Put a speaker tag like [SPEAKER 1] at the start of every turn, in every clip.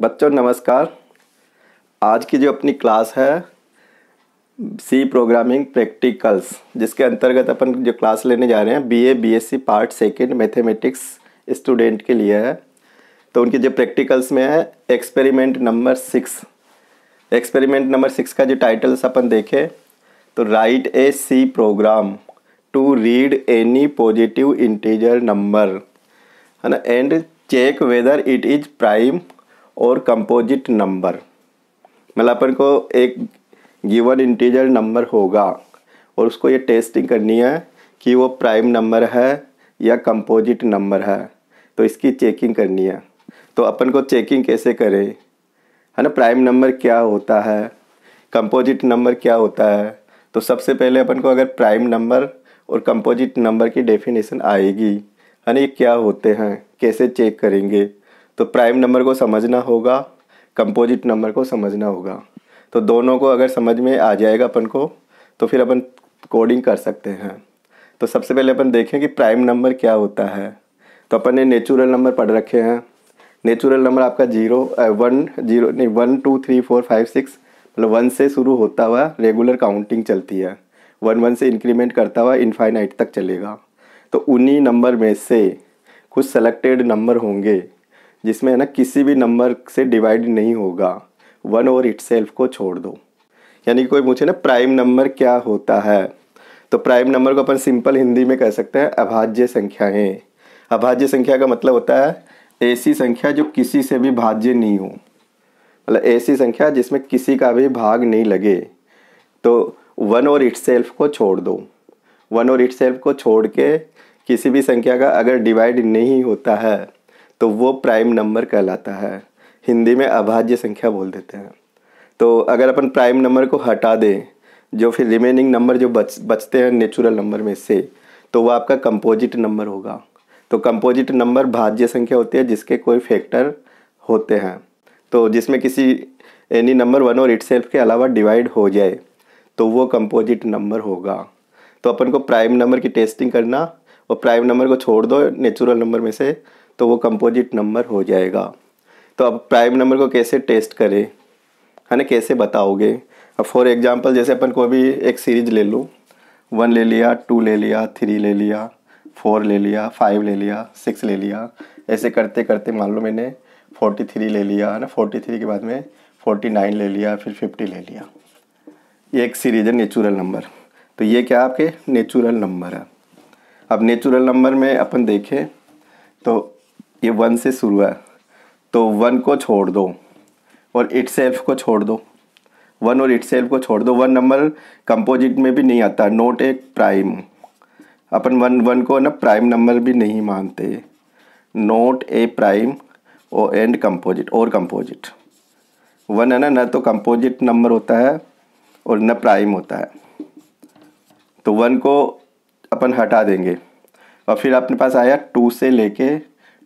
[SPEAKER 1] बच्चों नमस्कार आज की जो अपनी क्लास है सी प्रोग्रामिंग प्रैक्टिकल्स जिसके अंतर्गत अपन जो क्लास लेने जा रहे हैं BA BSc part second mathematics student के लिए है तो उनकी जो प्रैक्टिकल्स में है experiment number six experiment number six का जो टाइटल्स अपन देखें तो write a C program to read any positive integer number है ना and check whether it is prime और कंपोजिट नंबर मतलब अपन को एक गिवन इंटीजर नंबर होगा और उसको ये टेस्टिंग करनी है कि वो प्राइम नंबर है या कंपोजिट नंबर है तो इसकी चेकिंग करनी है तो अपन को चेकिंग कैसे करें है ना प्राइम नंबर क्या होता है कंपोजिट नंबर क्या होता है तो सबसे पहले अपन को अगर प्राइम नंबर और कंपोजिट नंबर की डेफिनेशन आएगी है ना ये क्या होते हैं कैसे चेक करेंगे तो प्राइम नंबर को समझना होगा कंपोजिट नंबर को समझना होगा तो दोनों को अगर समझ में आ जाएगा अपन को तो फिर अपन कोडिंग कर सकते हैं तो सबसे पहले अपन देखें कि प्राइम नंबर क्या होता है तो अपन ने नेचुरल नंबर पढ़ रखे हैं नेचुरल नंबर आपका जीरो वन जीरो नहीं one two three four five six मतलब वन से शुरू होता हुआ रेगुलर काउंटिंग चलती है वन वन से इंक्रीमेंट करता हुआ इनफाइनाइट तक चलेगा तो उन्हीं नंबर में से कुछ सेलेक्टेड नंबर होंगे जिसमें है ना किसी भी नंबर से डिवाइड नहीं होगा वन और इट को छोड़ दो यानी कोई पूछे ना प्राइम नंबर क्या होता है तो प्राइम नंबर को अपन सिंपल हिंदी में कह सकते हैं अभाज्य संख्याएं अभाज्य संख्या का मतलब होता है ऐसी संख्या जो किसी से भी भाज्य नहीं हो मतलब ऐसी संख्या जिसमें किसी का भी भाग नहीं लगे तो वन और इट को छोड़ दो वन और इट को छोड़ के किसी भी संख्या का अगर डिवाइड नहीं होता है तो वो प्राइम नंबर कहलाता है हिंदी में अभाज्य संख्या बोल देते हैं तो अगर अपन प्राइम नंबर को हटा दें जो फिर रिमेनिंग नंबर जो बच बचते हैं नेचुरल नंबर में से तो वह आपका कंपोजिट नंबर होगा तो कंपोजिट नंबर भाज्य संख्या होती है जिसके कोई फैक्टर होते हैं तो जिसमें किसी एनी नंबर वन और इट के अलावा डिवाइड हो जाए तो वो कंपोजिट नंबर होगा तो अपन को प्राइम नंबर की टेस्टिंग करना और प्राइम नंबर को छोड़ दो नेचुरल नंबर में से तो वो कंपोजिट नंबर हो जाएगा तो अब प्राइम नंबर को कैसे टेस्ट करें है ना कैसे बताओगे अब फॉर एग्जांपल जैसे अपन को भी एक सीरीज ले लूँ वन ले लिया टू ले लिया थ्री ले लिया फोर ले लिया फाइव ले लिया सिक्स ले लिया ऐसे करते करते मान लो मैंने फोर्टी थ्री ले लिया है ना फोर्टी थ्री के बाद में फोर्टी नाइन ले लिया फिर फिफ्टी ले लिया ये एक सीरीज है नेचुरल नंबर तो ये क्या आपके नेचुरल नंबर है अब नेचुरल नंबर में अपन देखें तो ये वन से शुरू है तो वन को छोड़ दो और इट सेल्फ को छोड़ दो वन और इट सेल्फ को छोड़ दो वन नंबर कंपोजिट में भी नहीं आता नोट एक प्राइम अपन वन वन को ना प्राइम नंबर भी नहीं मानते नोट ए प्राइम और एंड कंपोजिट और कंपोजिट वन है ना ना तो कंपोजिट नंबर होता है और न प्राइम होता है तो वन को अपन हटा देंगे और फिर अपने पास आया टू से लेके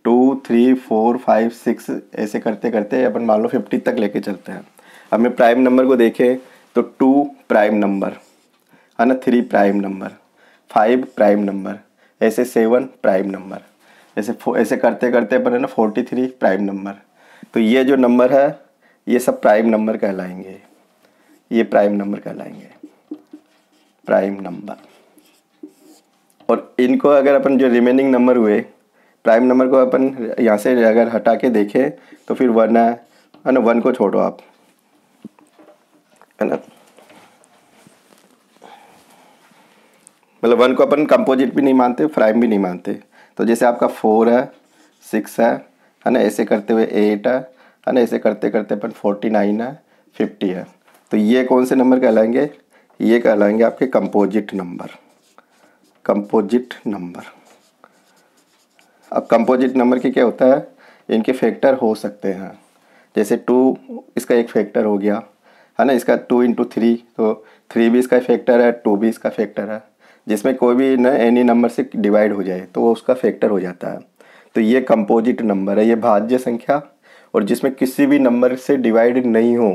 [SPEAKER 1] two three four five six ऐसे करते करते अपन मान लो फिफ्टी तक लेके चलते हैं हमें प्राइम नंबर को देखें तो टू प्राइम नंबर है ना three prime number five prime number ऐसे सेवन प्राइम नंबर ऐसे ऐसे करते करते अपन है ना फोर्टी थ्री प्राइम नंबर तो ये जो नंबर है ये सब प्राइम नंबर कहलाएंगे ये प्राइम नंबर कहलाएंगे प्राइम नंबर और इनको अगर अपन जो रिमेनिंग नंबर हुए प्राइम नंबर को अपन यहाँ से अगर हटा के देखें तो फिर वन है है ना वन को छोड़ो आप है ना मतलब वन को अपन कंपोजिट भी नहीं मानते प्राइम भी नहीं मानते तो जैसे आपका फोर है सिक्स है है ना ऐसे करते हुए एट है है ना ऐसे करते करते अपन फोर्टी नाइन है फिफ्टी है तो ये कौन से नंबर कहलाएंगे ये कहलाएंगे आपके कंपोजिट नंबर कंपोजिट नंबर अब कंपोजिट नंबर के क्या होता है इनके फैक्टर हो सकते हैं जैसे टू इसका एक फैक्टर हो गया है ना इसका टू इंटू थ्री तो थ्री भी इसका फैक्टर है टू भी इसका फैक्टर है जिसमें कोई भी ना एनी नंबर से डिवाइड हो जाए तो वो उसका फैक्टर हो जाता है तो ये कंपोजिट नंबर है ये भाज्य संख्या और जिसमें किसी भी नंबर से डिवाइड नहीं हो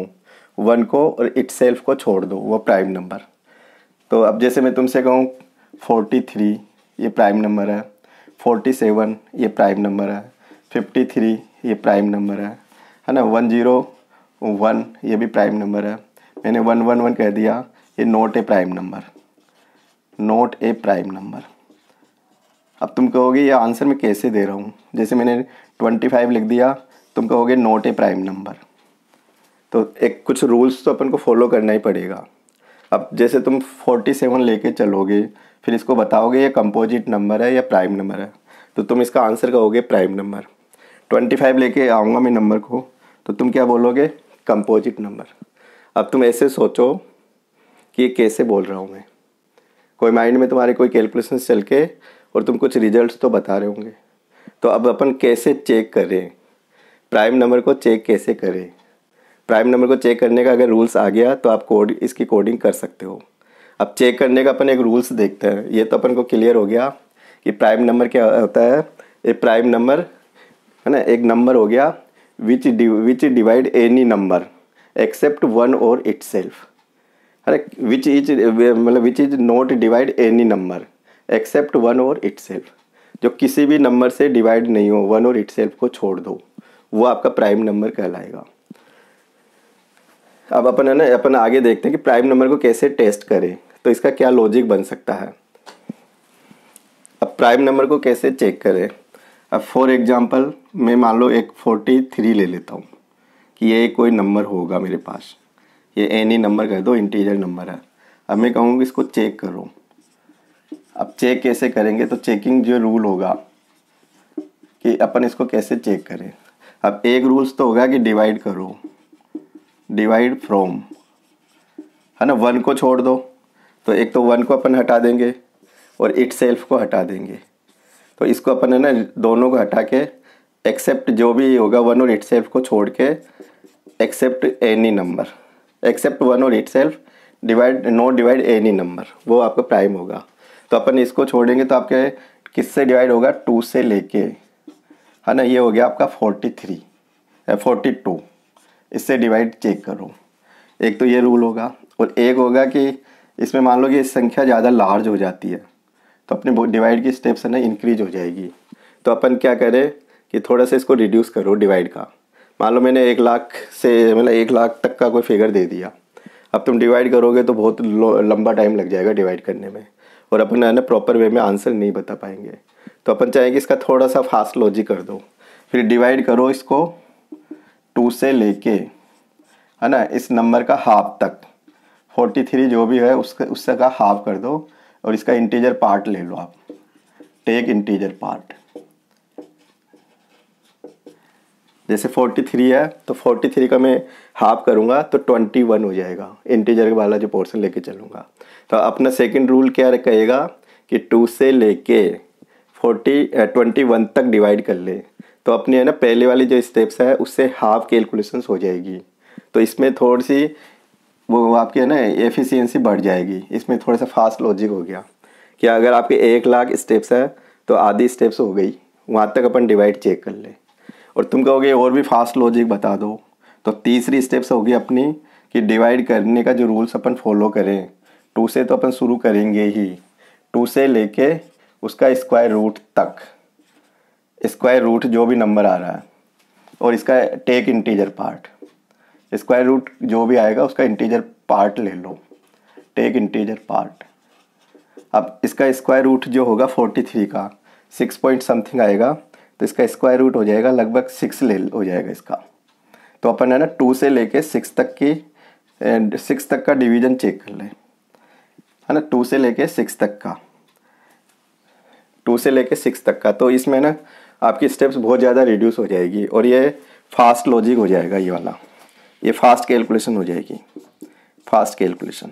[SPEAKER 1] वन को और इट को छोड़ दो वो प्राइम नंबर तो अब जैसे मैं तुमसे कहूँ फोर्टी थ्री ये प्राइम नंबर है फोर्टी सेवन ये प्राइम नंबर है फिफ्टी थ्री ये प्राइम नंबर है है ना वन जीरो वन ये भी प्राइम नंबर है मैंने वन वन वन कह दिया ये not a prime number not a prime number अब तुम कहोगे ये आंसर मैं कैसे दे रहा हूँ जैसे मैंने ट्वेंटी फाइव लिख दिया तुम कहोगे नोट ए प्राइम नंबर तो एक कुछ रूल्स तो अपन को फॉलो करना ही पड़ेगा अब जैसे तुम फोर्टी सेवन लेके चलोगे फिर इसको बताओगे ये कंपोजिट नंबर है या प्राइम नंबर है तो तुम इसका आंसर कहोगे प्राइम नंबर ट्वेंटी फाइव लेके आऊँगा मैं नंबर को तो तुम क्या बोलोगे कंपोजिट नंबर अब तुम ऐसे सोचो कि ये कैसे बोल रहा हूँ मैं कोई माइंड में तुम्हारे कोई कैलकुलेशन चल के और तुम कुछ रिजल्ट तो बता रहे होंगे तो अब अपन कैसे चेक करें प्राइम नंबर को चेक कैसे करें प्राइम नंबर को चेक करने का अगर रूल्स आ गया तो आप कोड इसकी कोडिंग कर सकते हो अब चेक करने का अपन एक रूल्स देखते हैं ये तो अपन को क्लियर हो गया कि प्राइम नंबर क्या होता है ए प्राइम नंबर है ना एक नंबर हो गया which which divide any number except one और इट सेल्फ है ना विच इज मतलब which is not divide any number except one और इट सेल्फ जो किसी भी नंबर से डिवाइड नहीं हो वन और इट सेल्फ को छोड़ दो वो आपका प्राइम नंबर कहलाएगा अब अपन है ना अपन आगे देखते हैं कि प्राइम नंबर को कैसे टेस्ट करें तो इसका क्या लॉजिक बन सकता है अब प्राइम नंबर को कैसे चेक करें अब फॉर एग्जांपल मैं मान लो एक फोर्टी थ्री ले लेता हूँ कि ये कोई नंबर होगा मेरे पास ये एनी नंबर कह दो इंटीजर नंबर है अब मैं कहूँगा इसको चेक करो अब चेक कैसे करेंगे तो चेकिंग जो रूल होगा कि अपन इसको कैसे चेक करें अब एक रूल्स तो होगा कि डिवाइड करो डिवाइड फ्रॉम है ना वन को छोड़ दो तो एक तो वन को अपन हटा देंगे और इट सेल्फ को हटा देंगे तो इसको अपन है ना दोनों को हटा के एक्सेप्ट जो भी होगा वन और इट सेल्फ को छोड़ के except any number except one और itself divide no divide any number वो आपका प्राइम होगा तो अपन इसको छोड़ेंगे तो आपके किससे डिवाइड होगा टू से लेके है ना ये हो गया आपका फोर्टी थ्री फोर्टी टू इससे डिवाइड चेक करो एक तो ये रूल होगा और एक होगा कि इसमें मान लो कि संख्या ज़्यादा लार्ज हो जाती है तो अपने डिवाइड की स्टेप्स है ना इंक्रीज हो जाएगी तो अपन क्या करें कि थोड़ा सा इसको रिड्यूस करो डिवाइड का मान लो मैंने एक लाख से मतलब एक लाख तक का कोई फिगर दे दिया अब तुम डिवाइड करोगे तो बहुत लंबा टाइम लग जाएगा डिवाइड करने में और अपन है ना प्रॉपर वे में आंसर नहीं बता पाएंगे तो अपन चाहेंगे इसका थोड़ा सा फास्ट लॉजिक कर दो फिर डिवाइड करो इसको टू से लेके है ना इस नंबर का हाफ तक फोर्टी थ्री जो भी है उसके उससे का हाफ कर दो और इसका इंटीजर पार्ट ले लो आप टेक इंटीजर पार्ट जैसे फोर्टी थ्री है तो फोर्टी थ्री का मैं हाफ करूँगा तो ट्वेंटी वन हो जाएगा इंटीजर वाला जो पोर्सन लेके चलूंगा तो अपना सेकंड रूल क्या कहेगा कि टू से लेके फोर्टी ट्वेंटी वन तक डिवाइड कर ले तो अपने है ना पहले वाले जो स्टेप्स है उससे हाफ कैलकुलेशंस हो जाएगी तो इसमें थोड़ी सी वो आपकी है ना एफिशिएंसी बढ़ जाएगी इसमें थोड़ा सा फास्ट लॉजिक हो गया कि अगर आपके एक लाख स्टेप्स है तो आधी स्टेप्स हो गई वहाँ तक अपन डिवाइड चेक कर ले और तुम कहोगे और भी फास्ट लॉजिक बता दो तो तीसरी स्टेप्स होगी अपनी कि डिवाइड करने का जो रूल्स अपन फॉलो करें टू से तो अपन शुरू करेंगे ही टू से लेके उसका स्क्वायर रूट तक स्क्वायर रूट जो भी नंबर आ रहा है और इसका take integer part square root जो भी आएगा उसका इंटीजर पार्ट ले लो टेक इंटीजर पार्ट अब इसका स्क्वायर रूट जो होगा फोर्टी थ्री का सिक्स पॉइंट समथिंग आएगा तो इसका स्क्वायर रूट हो जाएगा लगभग सिक्स ले हो जाएगा इसका तो अपन है ना टू से लेके सिक्स तक की सिक्स तक का डिवीजन चेक कर लें है ना टू से लेके सिक्स तक का टू से लेके सिक्स तक का तो इसमें ना आपकी स्टेप्स बहुत ज़्यादा रिड्यूस हो जाएगी और ये फास्ट लॉजिक हो जाएगा ये वाला ये फास्ट कैलकुलेशन हो जाएगी फास्ट कैलकुलेशन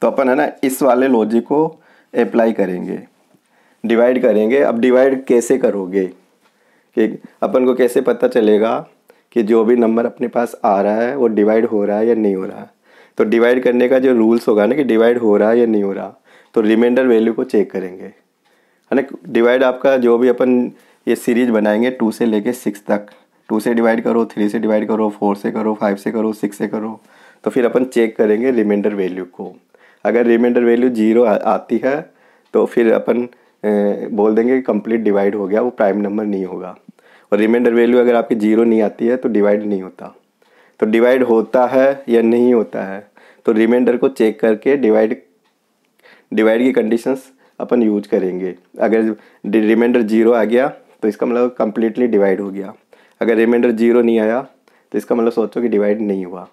[SPEAKER 1] तो अपन है ना इस वाले लॉजिक को अप्लाई करेंगे डिवाइड करेंगे अब डिवाइड कैसे करोगे कि अपन को कैसे पता चलेगा कि जो भी नंबर अपने पास आ रहा है वो डिवाइड हो रहा है या नहीं हो रहा है तो डिवाइड करने का जो रूल्स होगा ना कि डिवाइड हो रहा है या नहीं हो रहा तो रिमाइंडर वैल्यू तो को चेक करेंगे है ना डिवाइड आपका जो भी अपन ये सीरीज बनाएंगे टू से लेके सिक्स तक टू से डिवाइड करो थ्री से डिवाइड करो फोर से करो फाइव से करो सिक्स से करो तो फिर अपन चेक करेंगे रिमाइंडर वैल्यू को अगर रिमाइंडर वैल्यू जीरो आती है तो फिर अपन बोल देंगे कंप्लीट डिवाइड हो गया वो प्राइम नंबर नहीं होगा और रिमाइंडर वैल्यू अगर आपकी जीरो नहीं आती है तो डिवाइड नहीं होता तो डिवाइड होता है या नहीं होता है तो रिमाइंडर को चेक करके डिवाइड डिवाइड की कंडीशंस अपन यूज करेंगे अगर रिमाइंडर जीरो आ गया तो इसका मतलब कम्प्लीटली डिवाइड हो गया अगर रिमाइंडर जीरो नहीं आया तो इसका मतलब सोचो कि डिवाइड नहीं हुआ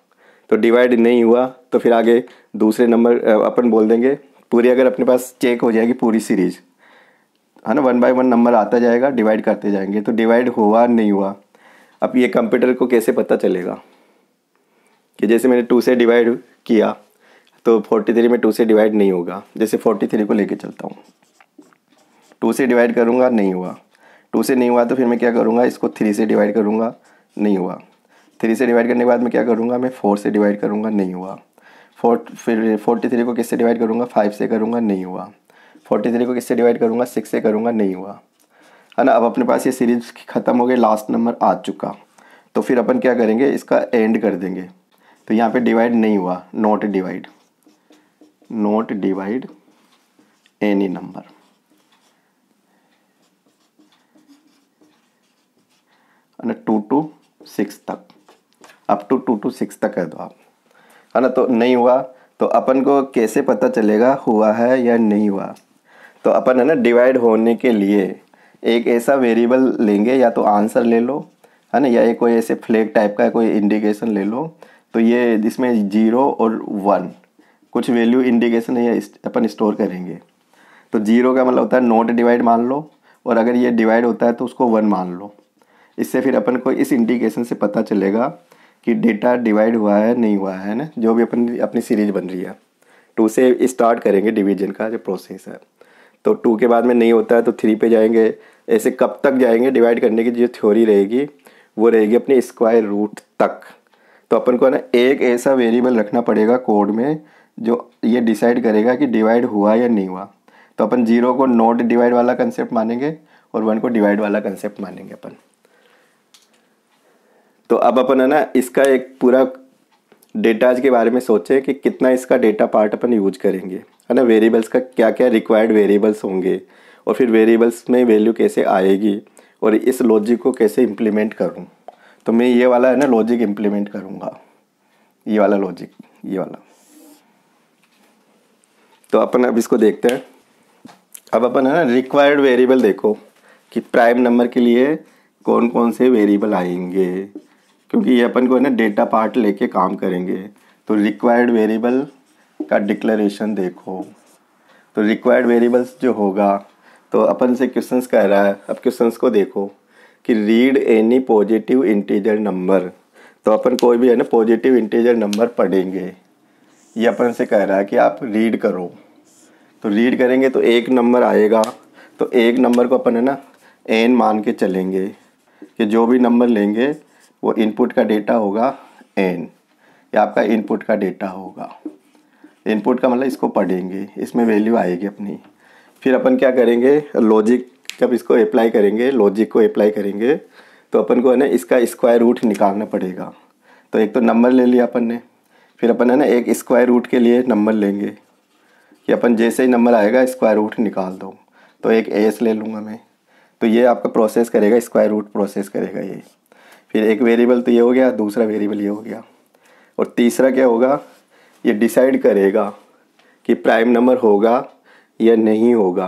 [SPEAKER 1] तो डिवाइड नहीं हुआ तो फिर आगे दूसरे नंबर अपन बोल देंगे पूरी अगर अपने पास चेक हो जाएगी पूरी सीरीज है ना वन बाय वन नंबर आता जाएगा डिवाइड करते जाएंगे तो डिवाइड हुआ नहीं हुआ अब ये कंप्यूटर को कैसे पता चलेगा कि जैसे मैंने टू से डिवाइड किया तो 43 में 2 से डिवाइड नहीं होगा जैसे 43 को लेके चलता हूँ 2 से डिवाइड करूँगा नहीं हुआ 2 से नहीं हुआ तो फिर मैं क्या करूँगा इसको 3 से डिवाइड करूँगा नहीं हुआ 3 से डिवाइड करने के बाद मैं क्या करूँगा मैं 4 से डिवाइड करूँगा नहीं हुआ फोर फिर फोर्टी थ्री को किससे डिवाइड करूँगा फाइव से करूँगा नहीं हुआ फोर्टी थ्री को किससे डिवाइड करूँगा सिक्स से करूँगा नहीं हुआ है ना अब अपने पास ये सीरीज ख़त्म हो गई लास्ट नंबर आ चुका तो फिर अपन क्या करेंगे इसका एंड कर देंगे तो यहाँ पर डिवाइड नहीं हुआ not divide not divide any number ना टू टू सिक्स तक up to two two six तक कह दो तो आप है ना तो नहीं हुआ तो अपन को कैसे पता चलेगा हुआ है या नहीं हुआ तो अपन है ना डिवाइड होने के लिए एक ऐसा वेरिएबल लेंगे या तो आंसर ले लो है ना या एक कोई ऐसे फ्लैग टाइप का कोई इंडिकेशन ले लो तो ये इसमें जीरो और वन कुछ वैल्यू इंडिकेशन है अपन स्टोर करेंगे तो जीरो का मतलब होता है नोट डिवाइड मान लो और अगर ये डिवाइड होता है तो उसको वन मान लो इससे फिर अपन को इस इंडिकेशन से पता चलेगा कि डेटा डिवाइड हुआ है नहीं हुआ है ना जो भी अपन अपनी सीरीज बन रही है टू से स्टार्ट करेंगे डिवीजन का जो प्रोसेस है तो टू के बाद में नहीं होता है तो थ्री पे जाएंगे ऐसे कब तक जाएंगे डिवाइड करने की जो थ्योरी रहेगी वो रहेगी अपने स्क्वायर रूट तक तो अपन को ना एक ऐसा वेरिएबल रखना पड़ेगा कोड में जो ये डिसाइड करेगा कि डिवाइड हुआ या नहीं हुआ तो अपन जीरो को नॉट डिवाइड वाला कंसेप्ट मानेंगे और वन को डिवाइड वाला कंसेप्ट मानेंगे अपन तो अब अपन है ना इसका एक पूरा डेटाज के बारे में सोचें कि कितना इसका डेटा पार्ट अपन यूज करेंगे है ना वेरिएबल्स का क्या क्या रिक्वायर्ड वेरिएबल्स होंगे और फिर वेरिएबल्स में वैल्यू कैसे आएगी और इस लॉजिक को कैसे इम्प्लीमेंट करूँ तो मैं ये वाला है ना लॉजिक इम्प्लीमेंट करूँगा ये वाला लॉजिक ये वाला तो अपन अब इसको देखते हैं अब अपन है ना रिक्वायर्ड वेरिएबल देखो कि प्राइम नंबर के लिए कौन कौन से वेरिएबल आएंगे क्योंकि ये अपन को है ना डेटा पार्ट लेके काम करेंगे तो रिक्वायर्ड वेरिएबल का डिक्लेरेशन देखो तो रिक्वायर्ड वेरिएबल्स जो होगा तो अपन से क्वेश्चंस कह रहा है अब क्वेश्चंस को देखो कि read any positive integer number तो अपन कोई भी है ना पॉजिटिव इंटीजर नंबर पढ़ेंगे ये अपन से कह रहा है कि आप रीड करो तो रीड करेंगे तो एक नंबर आएगा तो एक नंबर को अपन है ना एन मान के चलेंगे कि जो भी नंबर लेंगे वो इनपुट का डेटा होगा एन ये आपका इनपुट का डेटा होगा इनपुट का मतलब इसको पढ़ेंगे इसमें वैल्यू आएगी अपनी फिर अपन क्या करेंगे लॉजिक जब इसको अप्लाई करेंगे लॉजिक को अप्लाई करेंगे तो अपन को है ना इसका स्क्वायर रूट निकालना पड़ेगा तो एक तो नंबर ले लिया अपन ने फिर अपन है ना एक स्क्वायर रूट के लिए नंबर लेंगे कि अपन जैसे ही नंबर आएगा स्क्वायर रूट निकाल दो तो एक एस ले लूँगा मैं तो ये आपका प्रोसेस करेगा स्क्वायर रूट प्रोसेस करेगा ये फिर एक वेरिएबल तो ये हो गया दूसरा वेरिएबल ये हो गया और तीसरा क्या होगा ये डिसाइड करेगा कि प्राइम नंबर होगा या नहीं होगा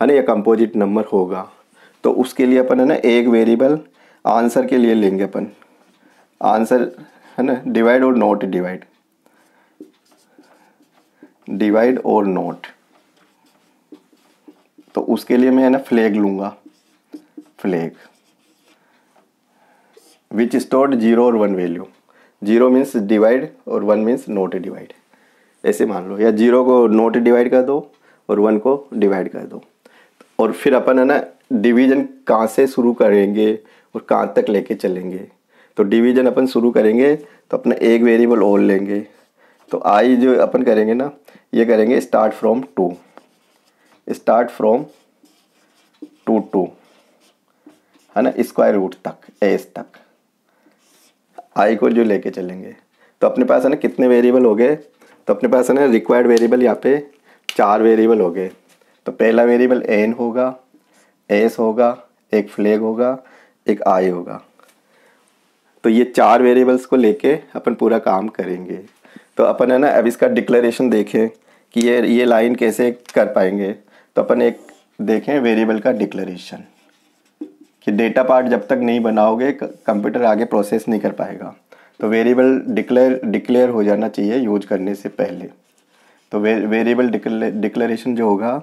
[SPEAKER 1] है ना या कंपोजिट नंबर होगा तो उसके लिए अपन है ना एक वेरिएबल आंसर के लिए लेंगे अपन आंसर है ना डिवाइड और नॉट डिवाइड डिवाइड और नोट तो उसके लिए मैं है ना फ्लैग लूंगा फ्लैग विच स्टोर्ड जीरो और one value zero means divide और वन मीन्स नोट डिवाइड ऐसे मान लो या जीरो को नोट डिवाइड कर दो और वन को डिवाइड कर दो और फिर अपन है ना डिवीजन कहाँ से शुरू करेंगे और कहाँ तक लेके चलेंगे तो डिवीजन अपन शुरू करेंगे तो अपना एक वेरिएबल और लेंगे तो आई जो अपन करेंगे ना ये करेंगे start from two start from two two है ना स्क्वायर रूट तक एस तक आई को जो लेके चलेंगे तो अपने पास है ना कितने वेरिएबल हो गए तो अपने पास है ना रिक्वायर्ड वेरिएबल यहाँ पे चार वेरिएबल हो गए तो पहला वेरिएबल एन होगा एस होगा एक फ्लैग होगा एक आई होगा तो ये चार वेरिएबल्स को लेके अपन पूरा काम करेंगे तो अपन है ना अब इसका डिक्लेरेशन देखें कि ये ये लाइन कैसे कर पाएंगे तो अपन एक देखें वेरिएबल का डिक्लेरेशन कि डेटा पार्ट जब तक नहीं बनाओगे कंप्यूटर आगे प्रोसेस नहीं कर पाएगा तो वेरिएबल डिक्लेयर डिक्लेयर हो जाना चाहिए यूज करने से पहले तो वे वेरिएबल डिक्लेरेशन जो होगा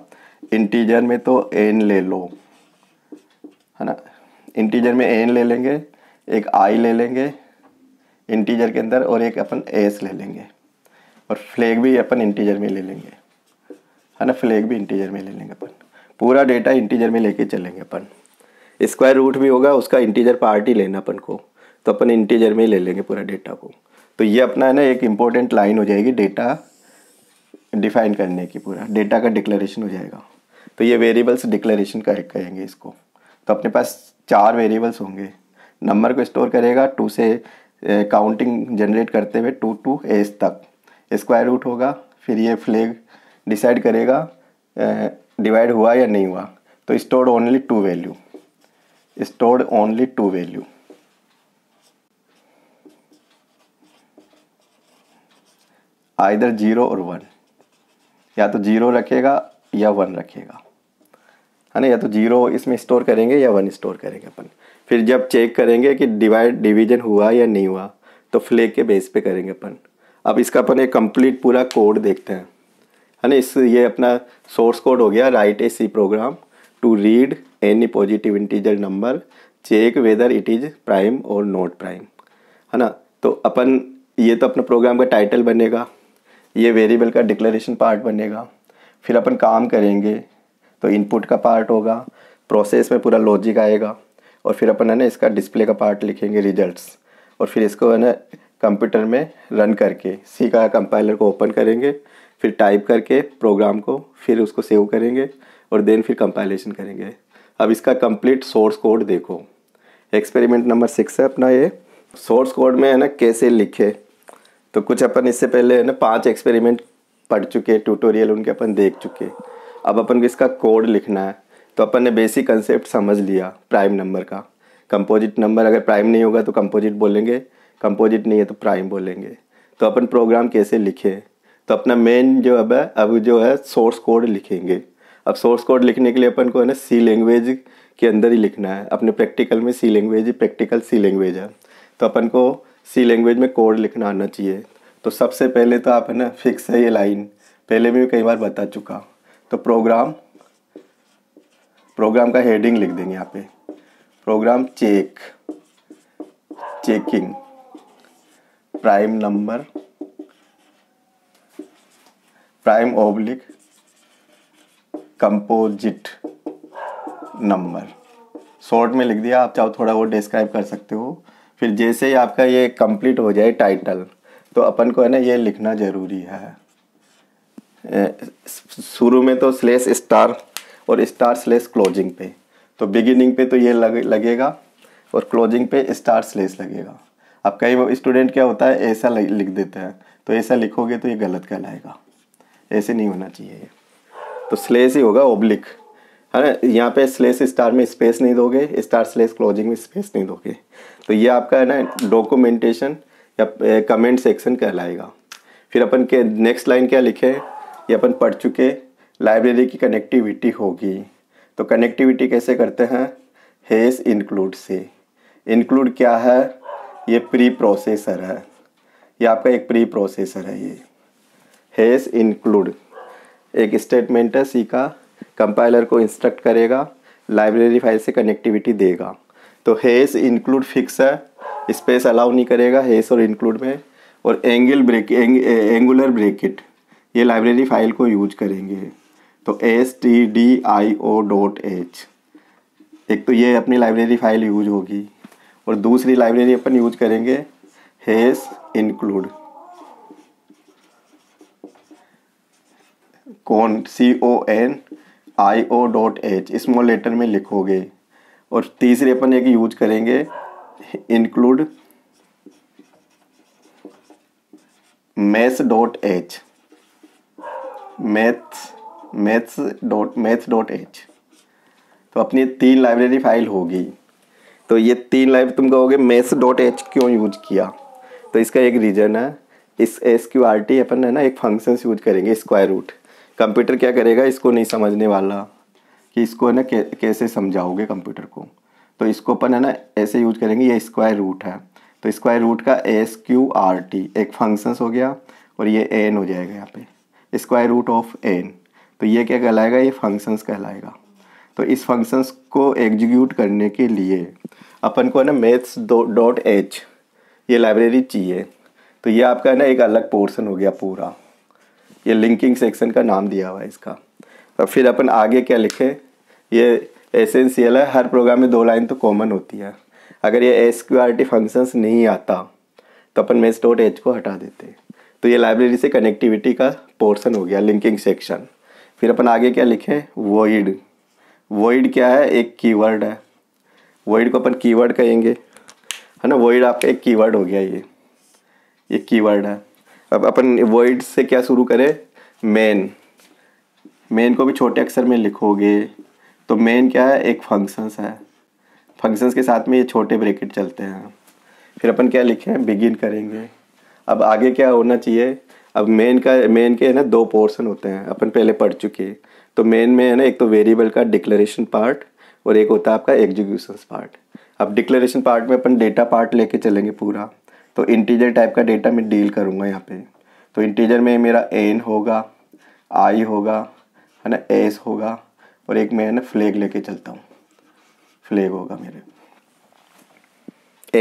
[SPEAKER 1] इंटीजर में तो एन ले लो है ना इंटीजर में एन ले लेंगे एक आई ले लेंगे इंटीजर के अंदर और एक अपन एस ले लेंगे और फ्लैग भी अपन इंटीजर में ले लेंगे है ना फ्लैग भी इंटीजर में ले लेंगे अपन पूरा डेटा इंटीजर में लेके चलेंगे अपन स्क्वायर रूट भी होगा उसका इंटीजर पार्ट ही लेना अपन को तो अपन इंटीजर में ही ले लेंगे पूरा डेटा को तो ये अपना है ना एक इम्पोर्टेंट लाइन हो जाएगी डेटा डिफाइन करने की पूरा डेटा का डिक्लेरेशन हो जाएगा तो ये वेरिएबल्स डिक्लेरेशन कहेंगे इसको तो अपने पास चार वेरिएबल्स होंगे नंबर को स्टोर करेगा टू से काउंटिंग जनरेट करते हुए टू टू एज तक स्क्वायर रूट होगा फिर ये फ्लैग डिसाइड करेगा डिवाइड हुआ या नहीं हुआ तो stored only two value stored only two value either zero और वन या तो जीरो रखेगा या वन रखेगा है ना या तो जीरो इसमें स्टोर करेंगे या वन स्टोर करेंगे अपन फिर जब चेक करेंगे कि डिवाइड डिवीजन हुआ या नहीं हुआ तो फ्लैग के बेस पे करेंगे अपन अब इसका अपन एक कंप्लीट पूरा कोड देखते हैं है ना इस ये अपना सोर्स कोड हो गया write a C program to read any positive integer number check whether it is prime और नॉट प्राइम है ना तो अपन ये तो अपना प्रोग्राम का टाइटल बनेगा ये वेरिएबल का डिक्लेरेशन पार्ट बनेगा फिर अपन काम करेंगे तो इनपुट का पार्ट होगा प्रोसेस में पूरा लॉजिक आएगा और फिर अपन है ना इसका डिस्प्ले का पार्ट लिखेंगे रिजल्ट्स और फिर इसको है ना कंप्यूटर में रन करके सी का कंपाइलर को ओपन करेंगे फिर टाइप करके प्रोग्राम को फिर उसको सेव करेंगे और देन फिर कंपाइलेशन करेंगे अब इसका कंप्लीट सोर्स कोड देखो एक्सपेरिमेंट नंबर सिक्स है अपना ये सोर्स कोड में है ना कैसे लिखे तो कुछ अपन इससे पहले है ना पांच एक्सपेरिमेंट पढ़ चुके ट्यूटोरियल उनके अपन देख चुके अब अपन को इसका कोड लिखना है तो अपन ने बेसिक कंसेप्ट समझ लिया प्राइम नंबर का कंपोजिट नंबर अगर प्राइम नहीं होगा तो कंपोजिट बोलेंगे कंपोजिट नहीं है तो प्राइम बोलेंगे तो अपन प्रोग्राम कैसे लिखें तो अपना मेन जो अब है अब जो है सोर्स कोड लिखेंगे अब सोर्स कोड लिखने के लिए अपन को है ना सी लैंग्वेज के अंदर ही लिखना है अपने प्रैक्टिकल में सी लैंग्वेज ही प्रैक्टिकल सी लैंग्वेज है तो अपन को सी लैंग्वेज में कोड लिखना आना चाहिए तो सबसे पहले तो आप है ना फिक्स है ये लाइन पहले भी कई बार बता चुका तो प्रोग्राम प्रोग्राम का हेडिंग लिख देंगे यहाँ पे program check checking prime number prime oblique composite number short में लिख दिया आप चाहो थोड़ा वो डिस्क्राइब कर सकते हो फिर जैसे ही आपका ये कंप्लीट हो जाए टाइटल तो अपन को है ना ये लिखना ज़रूरी है शुरू में तो स्लेस स्टार और स्टार स्लेस क्लोजिंग पे तो बिगिनिंग पे तो ये लगे लगेगा और क्लोजिंग पे स्टार स्लेस लगेगा अब कई स्टूडेंट क्या होता है ऐसा लिख देते हैं तो ऐसा लिखोगे तो ये गलत कहलाएगा ऐसे नहीं होना चाहिए ये तो स्लेस ही होगा ओब्लिक है ना यहाँ पे स्लेस स्टार में स्पेस नहीं दोगे स्टार स्लेस क्लोजिंग में स्पेस नहीं दोगे तो ये आपका है ना डॉक्यूमेंटेशन या कमेंट सेक्शन कहलाएगा फिर अपन के नेक्स्ट लाइन क्या लिखे ये अपन पढ़ चुके लाइब्रेरी की कनेक्टिविटी होगी तो कनेक्टिविटी कैसे करते हैं हेस इंक्लूड से इंक्लूड क्या है ये प्री प्रोसेसर है ये आपका एक प्री प्रोसेसर है ये हैज़ इंक्लूड एक स्टेटमेंट है सी का कंपाइलर को इंस्ट्रक्ट करेगा लाइब्रेरी फाइल से कनेक्टिविटी देगा तो हैज़ इंक्लूड फिक्स है स्पेस अलाउ नहीं करेगा हैज और इंक्लूड में और एंगल ब्रेक एंग, एंगुलर ब्रेकिट ये लाइब्रेरी फाइल को यूज करेंगे तो S T D I O dot H एक तो ये अपनी लाइब्रेरी फाइल यूज होगी और दूसरी लाइब्रेरी अपन यूज करेंगे हेस इंक्लूड कौन C O N I O dot H small letter में लिखोगे और तीसरे अपन एक यूज करेंगे include maths dot H maths maths dot maths dot H तो अपनी तीन लाइब्रेरी फाइल होगी तो ये तीन लाइन तुम कहोगे मेस डॉट एच क्यों यूज किया तो इसका एक रीज़न है इस एस क्यू आर टी अपन है ना एक फंक्शन यूज करेंगे स्क्वायर रूट कंप्यूटर क्या करेगा इसको नहीं समझने वाला कि इसको है ना कैसे समझाओगे कंप्यूटर को तो इसको अपन है ना ऐसे यूज करेंगे ये स्क्वायर रूट है तो स्क्वायर रूट का एस क्यू आर टी एक फंक्शंस हो गया और ये एन हो जाएगा यहाँ पे स्क्वायर रूट ऑफ एन तो ये क्या कहलाएगा ये फंक्शंस कहलाएगा तो इस फंक्शंस को एग्जीक्यूट करने के लिए अपन को है ना मैथ्स डॉट एच ये लाइब्रेरी चाहिए तो ये आपका है ना एक अलग पोर्शन हो गया पूरा ये लिंकिंग सेक्शन का नाम दिया हुआ है इसका और फिर अपन आगे क्या लिखें ये एसेंशियल है हर प्रोग्राम में दो लाइन तो कॉमन होती है अगर ये S Q R T functions नहीं आता तो अपन मैथ्स डॉट एच को हटा देते तो ये लाइब्रेरी से कनेक्टिविटी का पोर्शन हो गया लिंकिंग सेक्शन फिर अपन आगे क्या लिखें वोइड वर्ड क्या है एक कीवर्ड है वर्ड को अपन कीवर्ड कहेंगे है ना वर्ड आपका एक कीवर्ड हो गया ये एक कीवर्ड है अब अपन वर्ड से क्या शुरू करें मेन मेन को भी छोटे अक्षर में लिखोगे तो मेन क्या है एक फंक्शंस है फंक्शंस के साथ में ये छोटे ब्रेकेट चलते हैं फिर अपन क्या लिखें बिगिन करेंगे अब आगे क्या होना चाहिए अब मेन का मेन के ना दो पोर्शन होते हैं अपन पहले पढ़ चुके तो मेन में है ना एक तो वेरिएबल का डिक्लेरेशन पार्ट और एक होता है आपका एग्जीक्यूशन पार्ट अब डिक्लेरेशन पार्ट में अपन डेटा पार्ट लेके चलेंगे पूरा तो इंटीजर टाइप का डेटा मैं डील करूँगा यहाँ पे तो इंटीजर में मेरा एन होगा आई होगा है ना एस होगा और एक मैं है ना फ्लैग लेके चलता हूँ फ्लैग होगा मेरे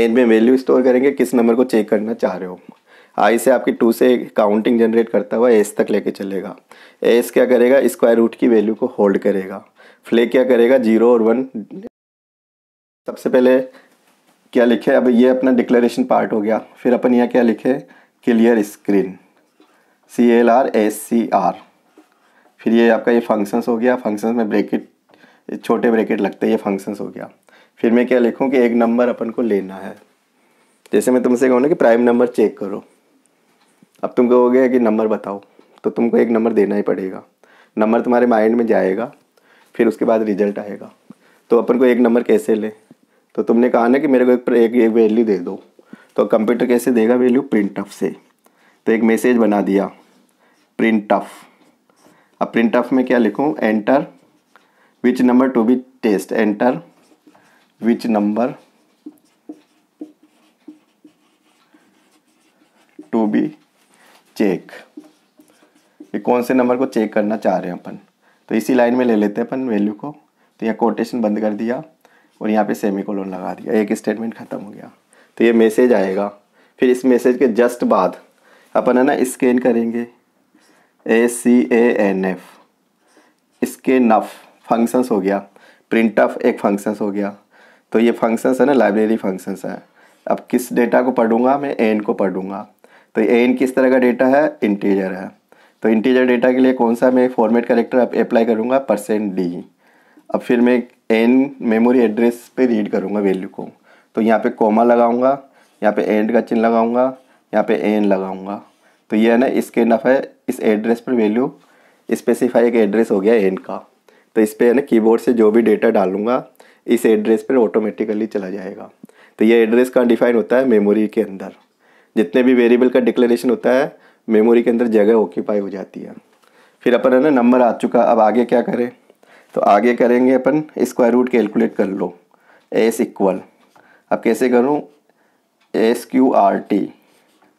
[SPEAKER 1] एन में वैल्यू स्टोर करेंगे किस नंबर को चेक करना चाह रहे हो आई से आपकी टू से काउंटिंग जनरेट करता हुआ एस तक लेके चलेगा एस क्या करेगा स्क्वायर रूट की वैल्यू को होल्ड करेगा फ्ले क्या करेगा जीरो और वन सबसे पहले क्या लिखे अब ये अपना डिक्लेरेशन पार्ट हो गया फिर अपन यहाँ क्या लिखे clear screen C L R S C R फिर ये आपका ये फंक्शंस हो गया फंक्शंस में ब्रेकेट छोटे ब्रेकेट लगते हैं ये फंक्शंस हो गया फिर मैं क्या लिखूँ कि एक नंबर अपन को लेना है जैसे मैं तुमसे कहूँ ना कि प्राइम नंबर चेक करो अब तुम कहोगे कि नंबर बताओ तो तुमको एक नंबर देना ही पड़ेगा नंबर तुम्हारे माइंड में जाएगा फिर उसके बाद रिजल्ट आएगा तो अपन को एक नंबर कैसे ले तो तुमने कहा ना कि मेरे को एक एक, एक वैल्यू दे दो तो कंप्यूटर कैसे देगा वैल्यू प्रिंट ऑफ से तो एक मैसेज बना दिया प्रिंट ऑफ अब प्रिंट ऑफ में क्या लिखूँ enter which number to be test enter which number to be check ये कौन से नंबर को चेक करना चाह रहे हैं अपन तो इसी लाइन में ले लेते हैं अपन वैल्यू को तो यहाँ कोटेशन बंद कर दिया और यहाँ पे सेमी कोलोन लगा दिया एक स्टेटमेंट ख़त्म तो हो गया तो ये मैसेज आएगा फिर इस मैसेज के जस्ट बाद अपन है ना स्कैन करेंगे A C A N F scan नफ फंक्शंस हो गया प्रिंट ऑफ एक फंक्शंस हो गया तो ये फंक्शंस है ना लाइब्रेरी फंक्शंस है अब किस डेटा को पढ़ूंगा मैं एन को पढ़ूंगा तो एन किस तरह का डेटा है इंटीजर है तो इंटीजर डेटा के लिए कौन सा मैं फॉर्मेट करेक्टर अप्लाई करूँगा परसेंट डी अब फिर मैं एन मेमोरी एड्रेस पे रीड करूँगा वैल्यू को तो यहाँ पे कॉमा लगाऊँगा यहाँ पे एंड का चिन्ह लगाऊँगा यहाँ पे एन लगाऊँगा तो ये है ना इसके नफ़ है इस एड्रेस पर वैल्यू स्पेसिफाई एक एड्रेस हो गया एन का तो इस पर है ना कीबोर्ड से जो भी डेटा डालूँगा इस एड्रेस पर ऑटोमेटिकली चला जाएगा तो ये एड्रेस का डिफाइन होता है मेमोरी के अंदर जितने भी वेरिएबल का डिक्लेरेशन होता है मेमोरी के अंदर जगह ऑक्यूपाई हो जाती है फिर अपन है ना नंबर आ चुका अब आगे क्या करें तो आगे करेंगे अपन स्क्वायर रूट कैलकुलेट कर लो एस इक्वल अब कैसे करूँ एस क्यू आर टी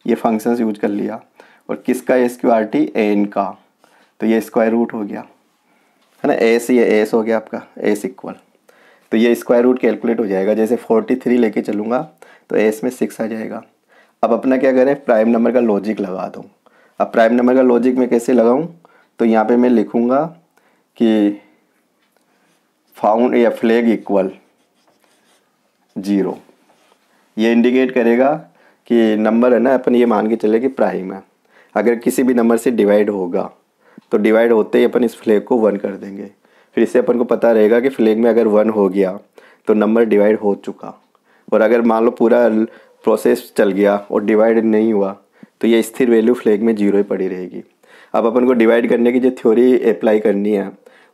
[SPEAKER 1] ये फंक्शंस यूज कर लिया और किसका S Q R T N का तो ये स्क्वायर रूट हो गया है ना एस ये एस हो गया आपका एस इक्वल तो ये स्क्वायर रूट कैलकुलेट हो जाएगा जैसे फोर्टी थ्री लेके चलूँगा तो एस में सिक्स आ जाएगा अब अपना क्या करें प्राइम नंबर का लॉजिक लगा दूँ अब प्राइम नंबर का लॉजिक मैं कैसे लगाऊँ तो यहाँ पे मैं लिखूँगा कि फाउंड या फ्लैग इक्वल जीरो ये इंडिकेट करेगा कि नंबर है ना अपन ये मान के चले कि प्राइम है अगर किसी भी नंबर से डिवाइड होगा तो डिवाइड होते ही अपन इस फ्लैग को वन कर देंगे फिर इससे अपन को पता रहेगा कि फ्लैग में अगर वन हो गया तो नंबर डिवाइड हो चुका और अगर मान लो पूरा प्रोसेस चल गया और डिवाइड नहीं हुआ तो ये स्थिर वैल्यू फ्लैग में जीरो ही पड़ी रहेगी अब अपन को डिवाइड करने की जो थ्योरी अप्लाई करनी है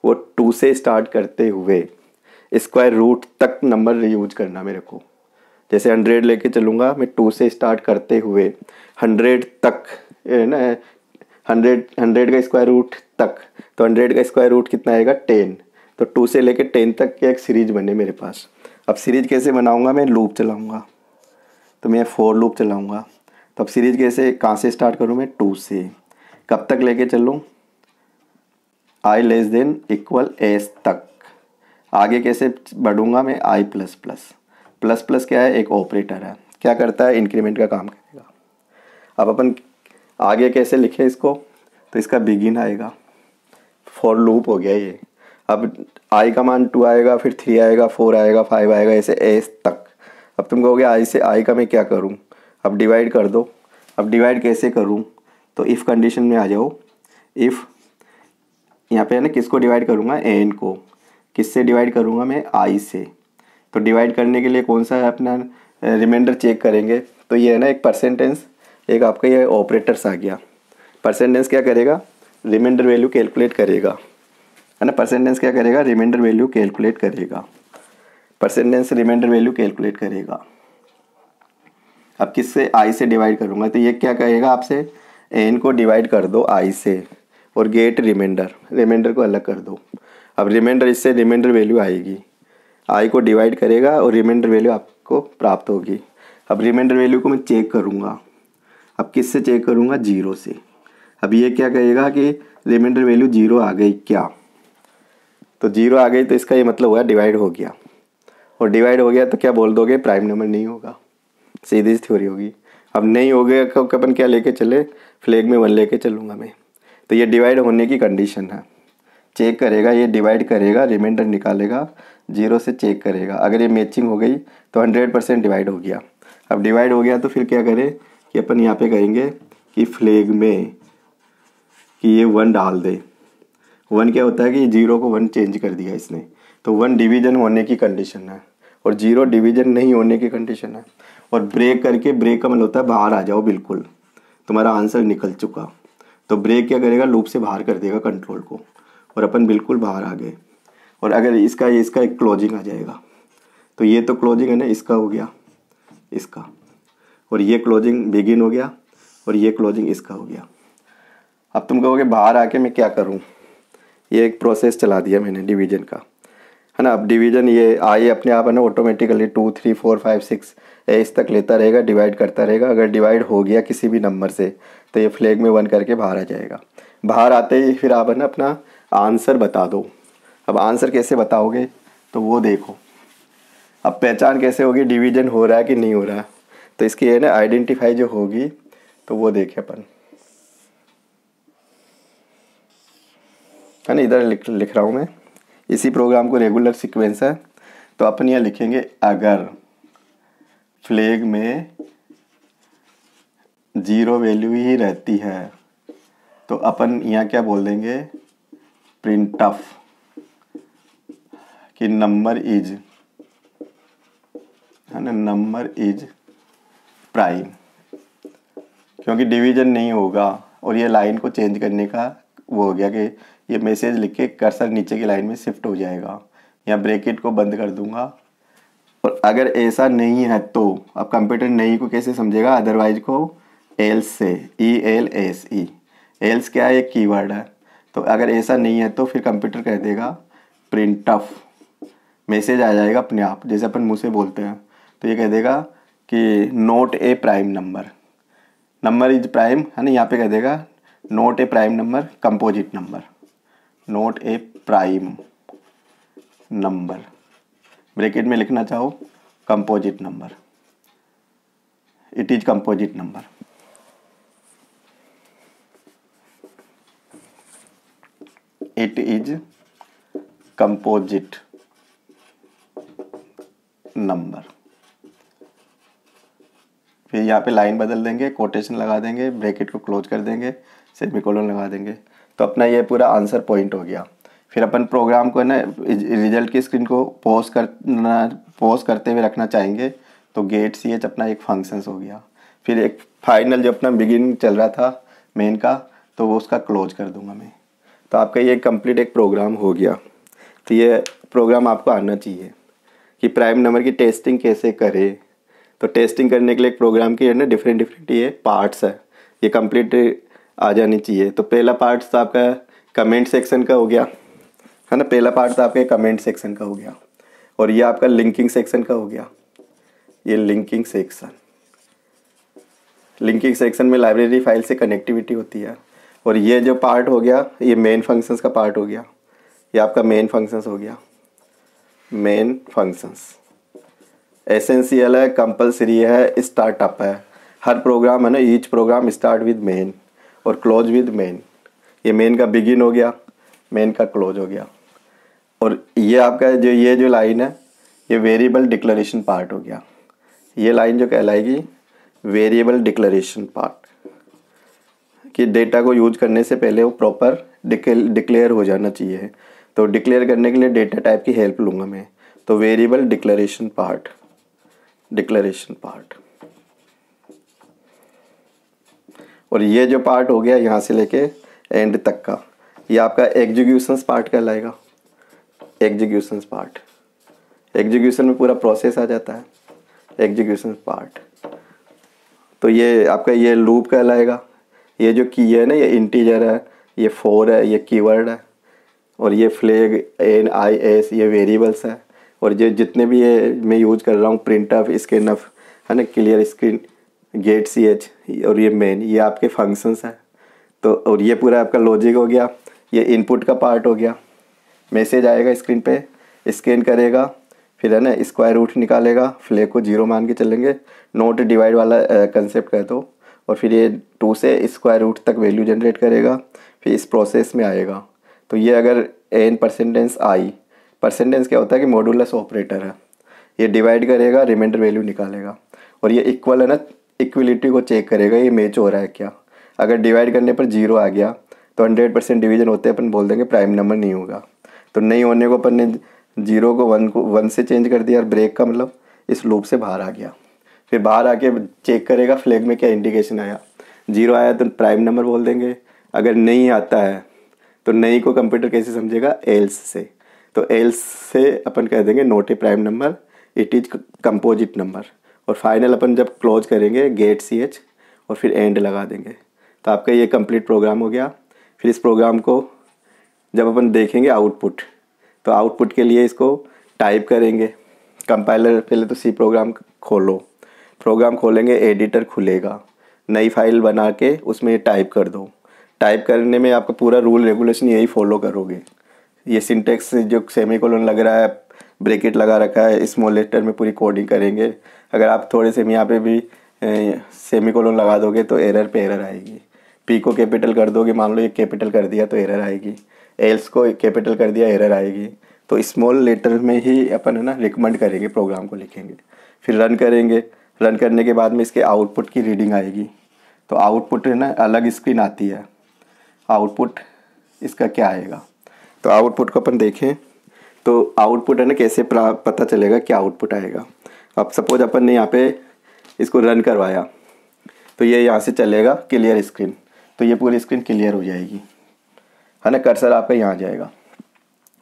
[SPEAKER 1] वो टू से स्टार्ट करते हुए स्क्वायर रूट तक नंबर यूज करना मेरे को जैसे हंड्रेड लेके चलूँगा मैं टू से स्टार्ट करते हुए हंड्रेड तक ना हंड्रेड हंड्रेड का स्क्वायर रूट तक तो हंड्रेड का स्क्वायर रूट कितना आएगा टेन तो टू से लेके टेन तक की एक सीरीज बने मेरे पास अब सीरीज कैसे बनाऊँगा मैं लूप चलाऊँगा तो मैं फोर लूप चलाऊँगा तो अब सीरीज कैसे कहाँ से स्टार्ट करूँ मैं टू से कब तक लेके चलूँ I less than equal S तक आगे कैसे बढ़ूँगा मैं I plus plus plus plus क्या है एक ऑपरेटर है क्या करता है इंक्रीमेंट का काम करेगा अब अपन आगे कैसे लिखें इसको तो इसका बिगिन आएगा फोर लूप हो गया ये अब आई का मान टू आएगा फिर थ्री आएगा फोर आएगा फाइव आएगा ऐसे एस तक अब तुम कहोगे आई से आई का मैं क्या करूँ अब डिवाइड कर दो अब डिवाइड कैसे करूँ तो इफ़ कंडीशन में आ जाओ इफ़ यहाँ पे है ना किसको डिवाइड करूँगा एन को किससे डिवाइड करूँगा मैं आई से तो डिवाइड करने के लिए कौन सा अपना रिमाइंडर चेक करेंगे तो ये है ना एक परसेंटेंस एक आपका ये ऑपरेटर्स आ गया परसेंटेंस क्या करेगा रिमाइंडर वैल्यू कैलकुलेट करेगा है ना परसेंटेंस क्या करेगा रिमाइंडर वैल्यू कैलकुलेट करेगा परसेंटेज रिमाइंडर वैल्यू कैलकुलेट करेगा अब किससे आई से डिवाइड करूँगा तो ये क्या कहेगा आपसे एन को डिवाइड कर दो आई से और गेट रिमाइंडर रिमाइंडर को अलग कर दो अब रिमाइंडर इससे रिमाइंडर वैल्यू आएगी आई को डिवाइड करेगा और रिमाइंडर वैल्यू आपको प्राप्त होगी अब रिमाइंडर वैल्यू को मैं चेक करूँगा अब किससे चेक करूँगा जीरो से अब ये क्या कहेगा कि रिमाइंडर वैल्यू जीरो आ गई क्या तो जीरो आ गई तो इसका ये मतलब हुआ डिवाइड हो गया और डिवाइड हो गया तो क्या बोल दोगे प्राइम नंबर नहीं होगा सीधी थ्योरी होगी अब नहीं हो गया कब अपन क्या लेके चले फ्लैग में वन लेके चलूँगा मैं तो ये डिवाइड होने की कंडीशन है चेक करेगा ये डिवाइड करेगा रिमाइंडर निकालेगा जीरो से चेक करेगा अगर ये मैचिंग हो गई तो हंड्रेड परसेंट डिवाइड हो गया अब डिवाइड हो गया तो फिर क्या करें कि अपन यहाँ पे कहेंगे कि फ्लैग में कि ये वन डाल दे वन क्या होता है कि जीरो को वन चेंज कर दिया इसने तो वन डिवीजन होने की कंडीशन है और जीरो डिवीजन नहीं होने की कंडीशन है और ब्रेक करके ब्रेक का मतलब होता है बाहर आ जाओ बिल्कुल तुम्हारा आंसर निकल चुका तो ब्रेक क्या करेगा लूप से बाहर कर देगा कंट्रोल को और अपन बिल्कुल बाहर आ गए और अगर इसका इसका एक क्लोजिंग आ जाएगा तो ये तो क्लोजिंग है ना इसका हो गया इसका और ये क्लोजिंग बिगिन हो गया और ये क्लोजिंग इसका हो गया अब तुम कहोगे बाहर आके मैं क्या करूँ ये एक प्रोसेस चला दिया मैंने डिवीजन का है ना अब डिवीजन ये आई अपने आप है ना automatically two three four five six इस तक लेता रहेगा डिवाइड करता रहेगा अगर डिवाइड हो गया किसी भी नंबर से तो ये फ्लैग में वन करके बाहर आ जाएगा बाहर आते ही फिर आप है ना अपना आंसर बता दो अब आंसर कैसे बताओगे तो वो देखो अब पहचान कैसे होगी डिवीजन हो रहा है कि नहीं हो रहा है तो इसकी है ना आइडेंटिफाई जो होगी तो वो देखें अपन है ना इधर लिख लिख रहा हूँ मैं इसी प्रोग्राम को रेगुलर सिक्वेंस है तो अपन यहाँ लिखेंगे अगर फ्लैग में जीरो वैल्यू ही रहती है तो अपन यहाँ क्या बोल देंगे प्रिंट ऑफ कि नंबर इज है ना नंबर इज प्राइम क्योंकि डिवीजन नहीं होगा और ये लाइन को चेंज करने का वो हो गया कि ये मैसेज लिख के कर्सर नीचे की लाइन में शिफ्ट हो जाएगा या ब्रेकेट को बंद कर दूंगा और अगर ऐसा नहीं है तो अब कंप्यूटर नहीं को कैसे समझेगा अदरवाइज को एल्स से E L S E else क्या है एक कीवर्ड है तो अगर ऐसा नहीं है तो फिर कंप्यूटर कह देगा प्रिंट ऑफ मैसेज आ जाएगा अपने आप जैसे अपन मुँह से बोलते हैं तो ये कह देगा कि not a prime number number is prime है ना यहाँ पे कह देगा not a prime number composite number not a prime number bracket में लिखना चाहो composite number it is composite number it is composite number फिर यहाँ पे लाइन बदल देंगे कोटेशन लगा देंगे ब्रैकेट को क्लोज कर देंगे सेमी कॉलन लगा देंगे तो अपना ये पूरा आंसर पॉइंट हो गया फिर अपन प्रोग्राम को है ना रिजल्ट की स्क्रीन को पॉज करना पॉज करते हुए रखना चाहेंगे तो गेट सी एच अपना एक फंक्शंस हो गया फिर एक फाइनल जो अपना बिगिन चल रहा था मेन का तो वो उसका क्लोज कर दूंगा मैं तो आपका ये कंप्लीट एक प्रोग्राम हो गया तो ये प्रोग्राम आपको आना चाहिए कि प्राइम नंबर की टेस्टिंग कैसे करें तो टेस्टिंग करने के लिए एक प्रोग्राम की है ना डिफरेंट डिफरेंट ये पार्ट्स है ये कम्प्लीट आ जानी चाहिए तो पहला पार्ट तो आपका कमेंट सेक्शन का हो गया है ना पहला पार्ट तो आपके कमेंट सेक्शन का हो गया और ये आपका लिंकिंग सेक्शन का हो गया ये लिंकिंग सेक्शन लिंकिंग सेक्शन में लाइब्रेरी फाइल से कनेक्टिविटी होती है और ये जो पार्ट हो गया ये मेन फंक्शंस का पार्ट हो गया ये आपका मेन फंक्शंस हो गया मेन फंक्शंस एसेंशियल है कंपलसरी है स्टार्टअप है हर प्रोग्राम है ना each program start with main और क्लोज विद मेन ये मेन का बिगिन हो गया मेन का क्लोज हो गया और ये आपका जो ये जो लाइन है ये वेरिएबल डिक्लेरेशन पार्ट हो गया ये लाइन जो कहलाएगी वेरिएबल डिक्लेरेशन पार्ट कि डेटा को यूज करने से पहले वो प्रॉपर डिक्लेयर हो जाना चाहिए तो डिक्लेयर करने के लिए डेटा टाइप की हेल्प लूँगा मैं तो variable declaration part declaration part और ये जो पार्ट हो गया यहाँ से लेके एंड तक का ये आपका एग्जीक्यूशंस पार्ट कहलाएगा एग्जीक्यूशंस पार्ट एग्जीक्यूशन में पूरा प्रोसेस आ जाता है एग्जीक्यूशन पार्ट तो ये आपका ये लूप कहलाएगा ये जो की है ना ये इंटीजर है ये फोर है ये कीवर्ड है और ये फ्लैग एन आई एस ये वेरिएबल्स है और ये जितने भी ये मैं यूज कर रहा हूँ प्रिंट ऑफ स्कैन ऑफ है ना क्लियर स्क्रीन गेट सी एच और ये मेन ये आपके फंक्शंस हैं तो और ये पूरा आपका लॉजिक हो गया ये इनपुट का पार्ट हो गया मैसेज आएगा स्क्रीन पे स्कैन करेगा फिर है ना स्क्वायर रूट निकालेगा फ्लैग को जीरो मान के चलेंगे नोट डिवाइड वाला कंसेप्ट कह दो और फिर ये टू से स्क्वायर रूट तक वैल्यू जनरेट करेगा फिर इस प्रोसेस में आएगा तो ये अगर एन परसेंटेंस आई परसेंटेंस क्या होता है कि मॉडुलस ऑपरेटर है ये डिवाइड करेगा रिमाइंडर वैल्यू निकालेगा और ये इक्वल है ना इक्वलिटी को चेक करेगा ये मैच हो रहा है क्या अगर डिवाइड करने पर जीरो आ गया तो हंड्रेड परसेंट डिविज़न होते अपन बोल देंगे प्राइम नंबर नहीं होगा तो नहीं होने को अपन ने जीरो को वन को वन से चेंज कर दिया और ब्रेक का मतलब इस लूप से बाहर आ गया फिर बाहर आके चेक करेगा फ्लैग में क्या इंडिकेशन आया जीरो आया तो प्राइम नंबर बोल देंगे अगर नहीं आता है तो नहीं को कंप्यूटर कैसे समझेगा एल्स से तो एल्स से अपन कह देंगे not a prime number it is composite number और फाइनल अपन जब क्लोज करेंगे गेट सी एच और फिर एंड लगा देंगे तो आपका ये कंप्लीट प्रोग्राम हो गया फिर इस प्रोग्राम को जब अपन देखेंगे आउटपुट तो आउटपुट के लिए इसको टाइप करेंगे कंपाइलर पहले तो सी प्रोग्राम खोलो प्रोग्राम खोलेंगे एडिटर खुलेगा नई फाइल बना के उसमें टाइप कर दो टाइप करने में आपका पूरा रूल रेगुलेशन यही फॉलो करोगे ये सिंटेक्स जो सेमी कोलन लग रहा है ब्रेकेट लगा रखा है इस मोलेटर में पूरी कोडिंग करेंगे अगर आप थोड़े सेम यहाँ पे भी सेमी कोलोन लगा दोगे तो एरर पे एरर आएगी पी को कैपिटल कर दोगे मान लो ये कैपिटल कर दिया तो एरर आएगी एल्स को कैपिटल कर दिया एरर आएगी तो स्मॉल लेटर में ही अपन है ना रिकमेंड करेंगे प्रोग्राम को लिखेंगे फिर रन करेंगे रन करने के बाद में इसके आउटपुट की रीडिंग आएगी तो आउटपुट है ना अलग स्क्रीन आती है आउटपुट इसका क्या आएगा तो आउटपुट को अपन देखें तो आउटपुट है ना कैसे पता चलेगा क्या आउटपुट आएगा अब सपोज अपन ने यहाँ पे इसको रन करवाया तो ये यहाँ से चलेगा क्लियर स्क्रीन तो ये पूरी स्क्रीन क्लियर हो जाएगी है ना कर्सर आपका यहाँ आ जाएगा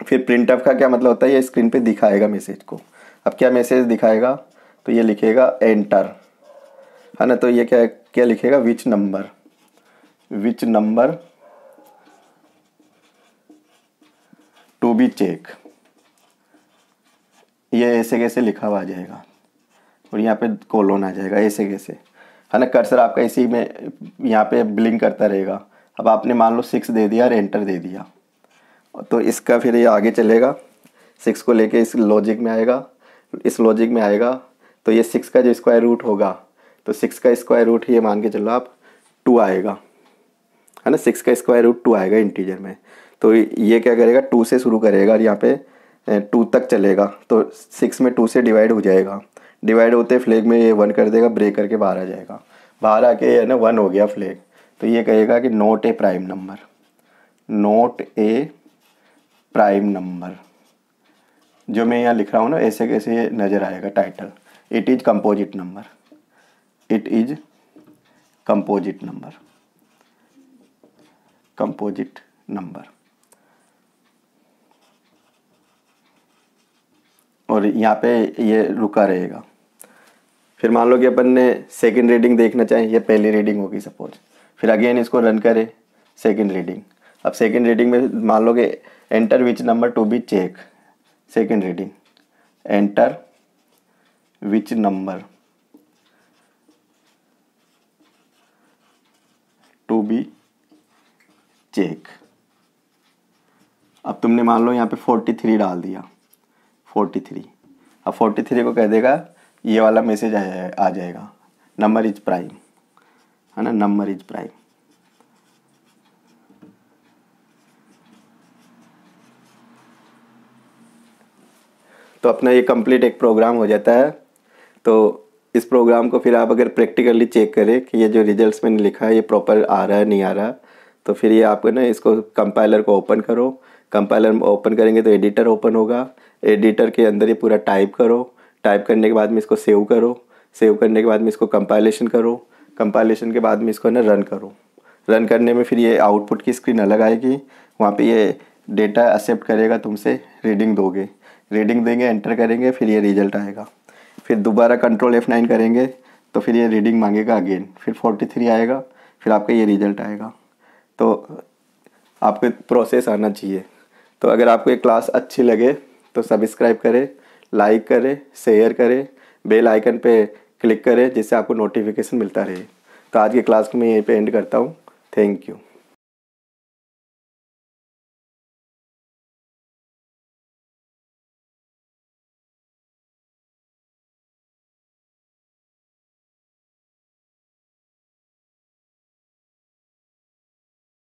[SPEAKER 1] फिर प्रिंट ऑफ का क्या मतलब होता है ये स्क्रीन पे दिखाएगा मैसेज को अब क्या मैसेज दिखाएगा तो ये लिखेगा एंटर है ना तो ये क्या क्या लिखेगा which number which number to be check ये ऐसे कैसे लिखा हुआ जाएगा और यहाँ पे कोलोन आ जाएगा ऐसे कैसे है ना कर्सर आपका इसी में यहाँ पे ब्लिंक करता रहेगा अब आपने मान लो सिक्स दे दिया और एंटर दे दिया तो इसका फिर ये आगे चलेगा सिक्स को लेके इस लॉजिक में आएगा इस लॉजिक में आएगा तो ये सिक्स का जो स्क्वायर रूट होगा तो सिक्स का स्क्वायर रूट ये मान के चलो आप टू आएगा है ना सिक्स का स्क्वायर रूट टू आएगा इंटीजर में तो ये क्या करेगा टू से शुरू करेगा और यहाँ पे टू तक चलेगा तो सिक्स में टू से डिवाइड हो जाएगा डिवाइड होते फ्लैग में ये वन कर देगा ब्रेक करके बाहर आ जाएगा बाहर आके है ना वन हो गया फ्लैग तो ये कहेगा कि not a prime number not a prime number जो मैं यहाँ लिख रहा हूँ ना ऐसे कैसे नज़र आएगा title it is composite number it is composite number composite number और यहाँ पे ये रुका रहेगा फिर मान लो कि अपन ने सेकंड रीडिंग देखना चाहें ये पहली रीडिंग होगी सपोज फिर अगेन इसको रन करें सेकंड रीडिंग अब सेकंड रीडिंग में मान लो कि enter which number to be check second reading enter which number to be check अब तुमने मान लो यहाँ पे फोर्टी थ्री डाल दिया फोर्टी थ्री अब फोर्टी थ्री को कह देगा ये वाला मैसेज आ जाए आ जाएगा नंबर इज प्राइम है ना नंबर इज प्राइम तो अपना ये कंप्लीट एक प्रोग्राम हो जाता है तो इस प्रोग्राम को फिर आप अगर प्रैक्टिकली चेक करें कि ये जो रिजल्ट्स मैंने लिखा है ये प्रॉपर आ रहा है नहीं आ रहा तो फिर ये आपको ना इसको कंपाइलर को ओपन करो कंपाइलर ओपन करेंगे तो एडिटर ओपन होगा एडिटर के अंदर ये पूरा टाइप करो टाइप करने के बाद में इसको सेव करो सेव करने के बाद में इसको कंपाइलेशन करो कंपाइलेशन के बाद में इसको ना रन करो रन करने में फिर ये आउटपुट की स्क्रीन अलग आएगी वहाँ पे ये डेटा एक्सेप्ट करेगा तुमसे रीडिंग दोगे रीडिंग देंगे एंटर करेंगे फिर ये रिजल्ट आएगा फिर दोबारा कंट्रोल एफ़ नाइन करेंगे तो फिर ये रीडिंग मांगेगा अगेन फिर फोर्टी थ्री आएगा फिर आपका ये रिजल्ट आएगा तो आपको प्रोसेस आना चाहिए तो अगर आपको ये क्लास अच्छी लगे तो सब्सक्राइब करें लाइक करें शेयर करें बेल आइकन पे क्लिक करें जिससे आपको नोटिफिकेशन मिलता रहे तो आज की क्लास को मैं यहीं पे एंड करता हूँ थैंक यू